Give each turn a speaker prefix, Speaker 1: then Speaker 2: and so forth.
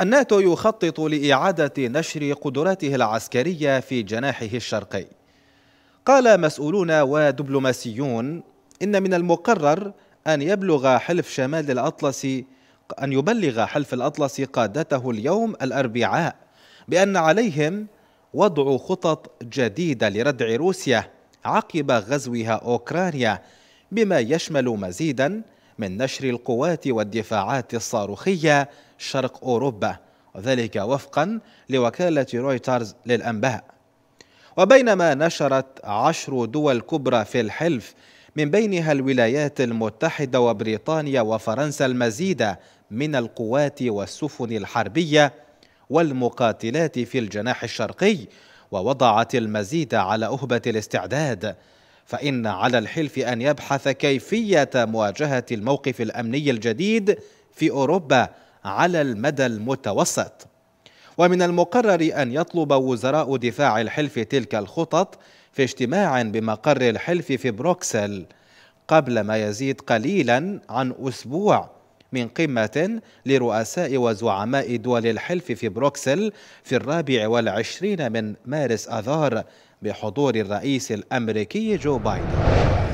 Speaker 1: الناتو يخطط لإعادة نشر قدراته العسكرية في جناحه الشرقي قال مسؤولون ودبلوماسيون إن من المقرر أن يبلغ حلف شمال الأطلسي أن يبلغ حلف الأطلسي قادته اليوم الأربعاء بأن عليهم وضع خطط جديدة لردع روسيا عقب غزوها أوكرانيا بما يشمل مزيدا من نشر القوات والدفاعات الصاروخية شرق أوروبا وذلك وفقا لوكالة رويترز للأنباء وبينما نشرت عشر دول كبرى في الحلف من بينها الولايات المتحدة وبريطانيا وفرنسا المزيد من القوات والسفن الحربية والمقاتلات في الجناح الشرقي ووضعت المزيد على أهبة الاستعداد فإن على الحلف أن يبحث كيفية مواجهة الموقف الأمني الجديد في أوروبا على المدى المتوسط ومن المقرر أن يطلب وزراء دفاع الحلف تلك الخطط في اجتماع بمقر الحلف في بروكسل قبل ما يزيد قليلا عن أسبوع من قمة لرؤساء وزعماء دول الحلف في بروكسل في الرابع والعشرين من مارس أذار بحضور الرئيس الامريكي جو بايدن